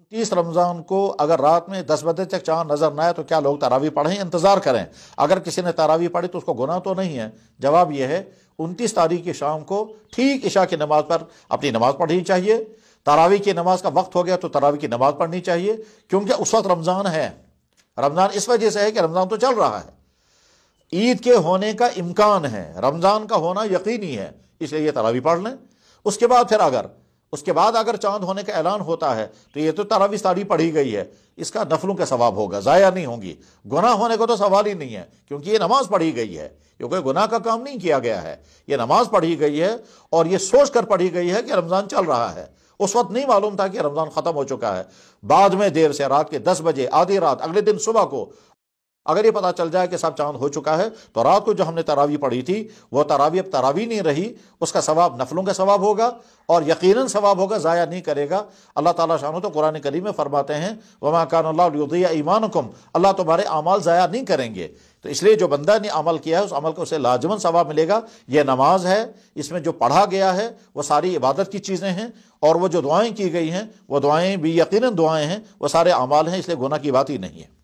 उनतीस रमज़ान को अगर रात में दस बजे तक चाँद नज़र ना आए तो क्या लोग तारावी पढ़ें इंतज़ार करें अगर किसी ने तारावी पढ़ी तो उसको गुना तो नहीं है जवाब यह है उनतीस तारीख की शाम को ठीक ईशा की नमाज पर अपनी नमाज पढ़नी चाहिए तारावी की नमाज का वक्त हो गया तो तारावी की नमाज पढ़नी चाहिए क्योंकि उस वक्त रमज़ान है रमज़ान इस वजह से है कि रमज़ान तो चल रहा है ईद के होने का इम्कान है रमज़ान का होना यकीनी है इसलिए ये तरावी पढ़ लें उसके बाद फिर अगर उसके बाद अगर चांद होने का ऐलान होता है तो ये तो तरावी साड़ी पढ़ी गई है इसका नफलों का सवाब होगा ज़ाया नहीं होगी गुनाह होने का तो सवाल ही नहीं है क्योंकि ये नमाज पढ़ी गई है क्योंकि गुनाह का काम नहीं किया गया है ये नमाज पढ़ी गई है और ये सोच कर पढ़ी गई है कि रमज़ान चल रहा है उस वक्त नहीं मालूम था कि रमज़ान ख़त्म हो चुका है बाद में देर से रात के दस बजे आधी रात अगले दिन सुबह को अगर ये पता चल जाए कि साहब चांद हो चुका है तो रात को जो हमने तरावी पढ़ी थी वो तरावी अब तरावी नहीं रही उसका सवाब नफलों का सवाब होगा और यकीनन सवाब होगा ज़ाया नहीं करेगा अल्लाह ताला शाह तो कुरान करीम में फरमाते हैं वमा कानदिया ईमान कुम अल्लाह तुम्हारे अमाल ज़ाया नहीं करेंगे तो इसलिए जो बंदा ने अमल किया है उस अमल को उसे लाजमन सवाब मिलेगा यह नमाज है इसमें जो पढ़ा गया है वह सारी इबादत की चीज़ें हैं और वह जो दुआएँ की गई हैं वह दुआएँ भी यकीन दुआएँ हैं वह सारे अमाल हैं इसलिए गुना की बात ही नहीं है